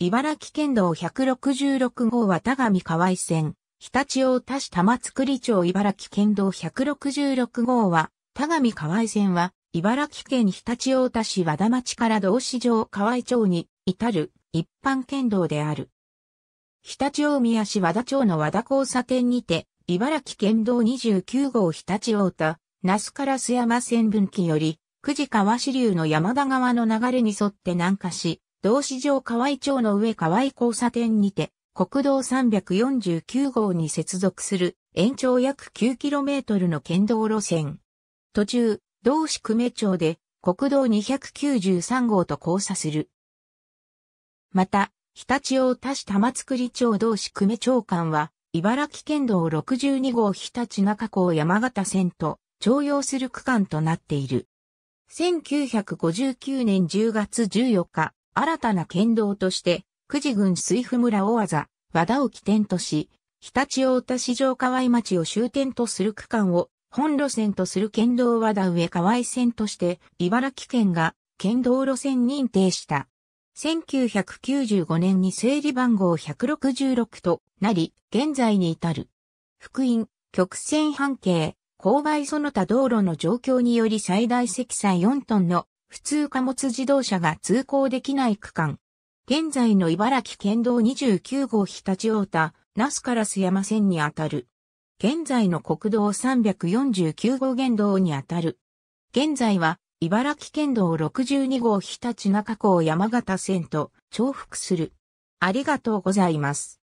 茨城県道166号は田上河合線、常陸太田市玉造町茨城県道166号は、田上河合線は、茨城県常陸太田市和田町から道市上河合町に至る一般県道である。常陸大宮市和田町の和田交差点にて、茨城県道29号常陸太田、那須烏山線分岐より、久慈川支流の山田川の流れに沿って南下し、同市場河合町の上河合交差点にて、国道349号に接続する延長約 9km の県道路線。途中、同市久米町で国道293号と交差する。また、日立大田市玉造町同市久米町間は、茨城県道62号日立中港山形線と徴用する区間となっている。1959年10月14日、新たな県道として、久慈郡水府村大和和田を起点とし、日立大田市場河合町を終点とする区間を本路線とする県道和田上河合線として、茨城県が県道路線認定した。1995年に整理番号166となり、現在に至る。福音、曲線半径、勾配その他道路の状況により最大積載4トンの普通貨物自動車が通行できない区間。現在の茨城県道29号日立太田、那須カラス山線にあたる。現在の国道349号現道にあたる。現在は、茨城県道62号日立中港山形線と重複する。ありがとうございます。